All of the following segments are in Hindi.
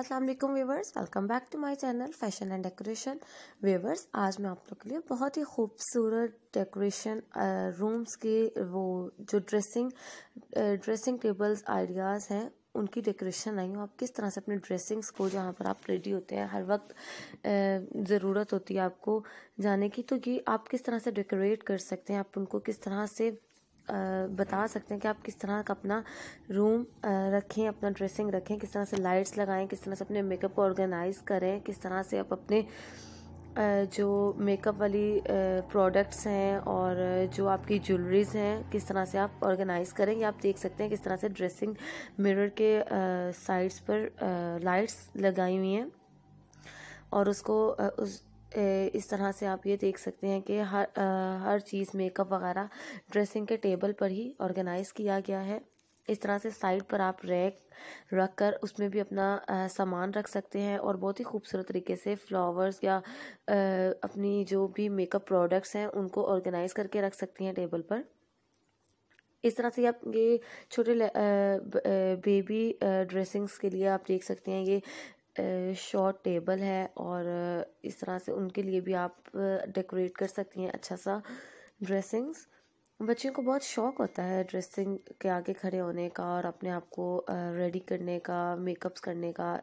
अस्सलाम वालेकुम viewers welcome back to my channel fashion and decoration viewers आज मैं आप लोग के लिए बहुत ही खूबसूरत डेकोरेशन रूम्स के वो जो ड्रेसिंग ड्रेसिंग टेबल्स आइडियाज़ हैं उनकी डेकोरेशन आई हूँ आप किस तरह से अपने ड्रेसिंग्स को जहाँ पर आप रेडी होते हैं हर वक्त ज़रूरत होती है आपको जाने की तो ये आप किस तरह से डेकोरेट कर सकते हैं आप उनको किस तरह से बता सकते हैं कि आप किस तरह का अपना रूम रखें अपना ड्रेसिंग रखें किस तरह से लाइट्स लगाएं किस तरह से अपने मेकअप को ऑर्गेनाइज करें किस तरह से आप अपने जो मेकअप वाली प्रोडक्ट्स हैं और जो आपकी ज्वेलरीज हैं किस तरह से आप ऑर्गेनाइज करें या आप देख सकते हैं किस तरह से ड्रेसिंग मिरर के साइड्स पर लाइट्स लगाई हुई हैं और उसको उस इस तरह से आप ये देख सकते हैं कि हर आ, हर चीज़ मेकअप वगैरह ड्रेसिंग के टेबल पर ही ऑर्गेनाइज़ किया गया है इस तरह से साइड पर आप रैक रख कर उसमें भी अपना सामान रख सकते हैं और बहुत ही खूबसूरत तरीके से फ्लावर्स या आ, अपनी जो भी मेकअप प्रोडक्ट्स हैं उनको ऑर्गेनाइज़ करके रख सकती हैं टेबल पर इस तरह से आप ये छोटे बेबी ड्रेसिंग्स के लिए आप देख सकते हैं ये शॉर्ट टेबल है और इस तरह से उनके लिए भी आप डेकोरेट कर सकती हैं अच्छा सा ड्रेसिंग्स बच्चों को बहुत शौक होता है ड्रेसिंग के आगे खड़े होने का और अपने आप को रेडी करने का मेकअप्स करने का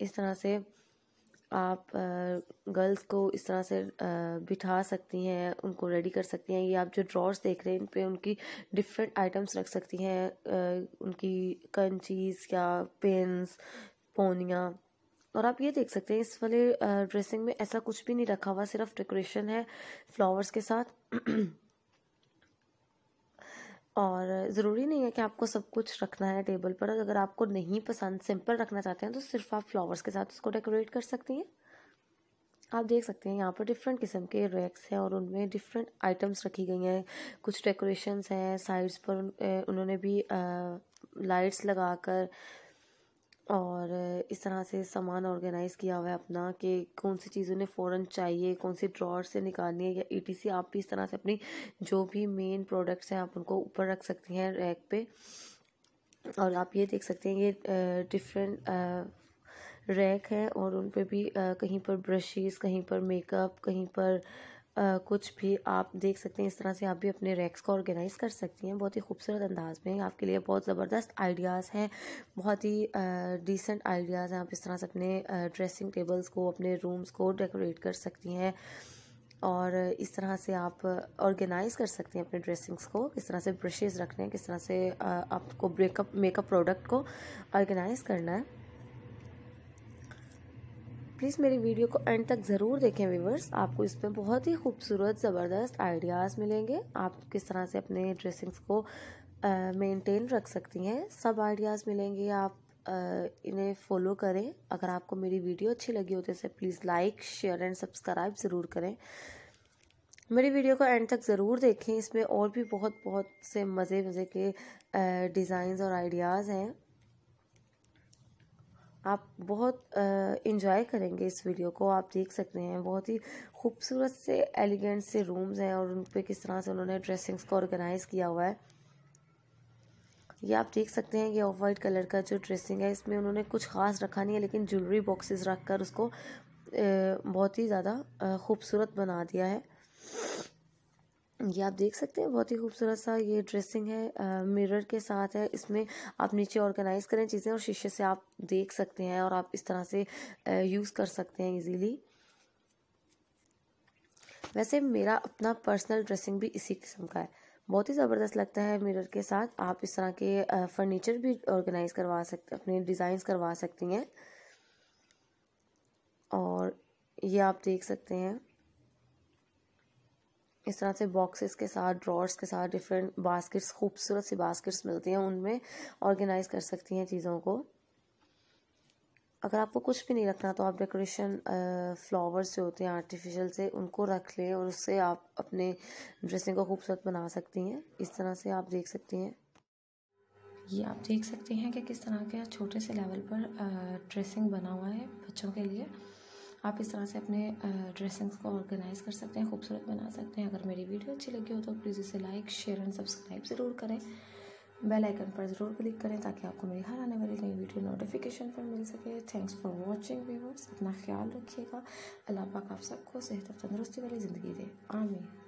इस तरह से आप गर्ल्स को इस तरह से बिठा सकती हैं उनको रेडी कर सकती हैं ये आप जो ड्रॉर्स देख रहे हैं इन पे उनकी डिफरेंट आइटम्स रख सकती हैं उनकी कंचीज़ या पेंस पोनियाँ और आप ये देख सकते हैं इस वाले ड्रेसिंग में ऐसा कुछ भी नहीं रखा हुआ सिर्फ डेकोरेशन है फ्लावर्स के साथ और ज़रूरी नहीं है कि आपको सब कुछ रखना है टेबल पर अगर आपको नहीं पसंद सिंपल रखना चाहते हैं तो सिर्फ आप फ्लावर्स के साथ उसको डेकोरेट कर सकती हैं आप देख सकते हैं यहाँ पर डिफरेंट किस्म के रैक्स हैं और उनमें डिफरेंट आइटम्स रखी गई हैं कुछ डेकोरेशंस हैं साइड्स पर उन्होंने भी लाइट्स लगाकर इस तरह से सामान ऑर्गेनाइज़ किया हुआ है अपना कि कौन सी चीज़ उन्हें फ़ौरन चाहिए कौन सी ड्रॉर से निकालनी है या ई आप भी इस तरह से अपनी जो भी मेन प्रोडक्ट्स हैं आप उनको ऊपर रख सकती हैं रैक पे और आप ये देख सकते हैं ये डिफरेंट रैक है और उन पर भी आ, कहीं पर ब्रशेज कहीं पर मेकअप कहीं पर आ, कुछ भी आप देख सकते हैं इस तरह से आप भी अपने रैक्स को ऑर्गेनाइज़ कर सकती हैं बहुत ही खूबसूरत अंदाज में आपके लिए बहुत ज़बरदस्त आइडियाज़ हैं बहुत ही डिसेंट आइडियाज़ हैं आप इस तरह से अपने ड्रेसिंग टेबल्स को अपने रूम्स को डेकोरेट कर सकती हैं और इस तरह से आप ऑर्गेनाइज़ कर सकते हैं अपने ड्रेसिंग्स को किस तरह से ब्रशेज़ रखने हैं किस तरह से आपको ब्रेकअप मेकअप प्रोडक्ट को ऑर्गेनाइज़ करना है प्लीज़ मेरी वीडियो को एंड तक ज़रूर देखें व्यूवर्स आपको इसमें बहुत ही खूबसूरत ज़बरदस्त आइडियाज़ मिलेंगे आप किस तरह से अपने ड्रेसिंग्स को मेंटेन रख सकती हैं सब आइडियाज़ मिलेंगे आप इन्हें फॉलो करें अगर आपको मेरी वीडियो अच्छी लगी हो तो इसे please like share and subscribe ज़रूर करें मेरी वीडियो को एंड तक ज़रूर देखें इसमें और भी बहुत बहुत से मज़े मज़े के डिज़ाइंस और आइडियाज़ हैं आप बहुत इन्जॉय करेंगे इस वीडियो को आप देख सकते हैं बहुत ही खूबसूरत से एलिगेंट से रूम्स हैं और उन पर किस तरह से उन्होंने ड्रेसिंग्स को ऑर्गेनाइज़ किया हुआ है ये आप देख सकते हैं ये ऑफ वाइट कलर का जो ड्रेसिंग है इसमें उन्होंने कुछ खास रखा नहीं है लेकिन ज्वेलरी बॉक्सेस रख कर उसको बहुत ही ज़्यादा खूबसूरत बना दिया है ये आप देख सकते हैं बहुत ही खूबसूरत सा ये ड्रेसिंग है मिरर के साथ है इसमें आप नीचे ऑर्गेनाइज करें चीज़ें और शीशे से आप देख सकते हैं और आप इस तरह से यूज़ कर सकते हैं इजीली वैसे मेरा अपना पर्सनल ड्रेसिंग भी इसी किस्म का है बहुत ही ज़बरदस्त लगता है मिरर के साथ आप इस तरह के फर्नीचर भी ऑर्गेनाइज करवा सकते अपने डिज़ाइन करवा सकती हैं और ये आप देख सकते हैं इस तरह से बॉक्सेस के साथ ड्रॉर्स के साथ डिफरेंट बास्केट्स खूबसूरत सी बास्केट्स मिलती हैं उनमें ऑर्गेनाइज कर सकती हैं चीज़ों को अगर आपको कुछ भी नहीं रखना तो आप डेकोरेशन फ्लावर्स जो होते हैं आर्टिफिशियल से उनको रख लें और उससे आप अपने ड्रेसिंग को खूबसूरत बना सकती हैं इस तरह से आप देख सकती हैं ये आप देख सकते हैं कि किस तरह के छोटे से लेवल पर ड्रेसिंग बना हुआ है बच्चों के लिए आप इस तरह से अपने ड्रेसिंग्स को ऑर्गेनाइज कर सकते हैं खूबसूरत बना सकते हैं अगर मेरी वीडियो अच्छी लगी हो तो प्लीज़ इसे लाइक शेयर एंड सब्सक्राइब ज़रूर करें बेल आइकन पर ज़रूर क्लिक करें ताकि आपको मेरी हर आने वाली नई वीडियो नोटिफिकेशन पर मिल सके थैंक्स फॉर वॉचिंग व्यूवर्स अपना ख्याल रखिएगा अल्लाह पाक आप सबको सेहत और तंदुरुस्ती वाली ज़िंदगी दे आमीन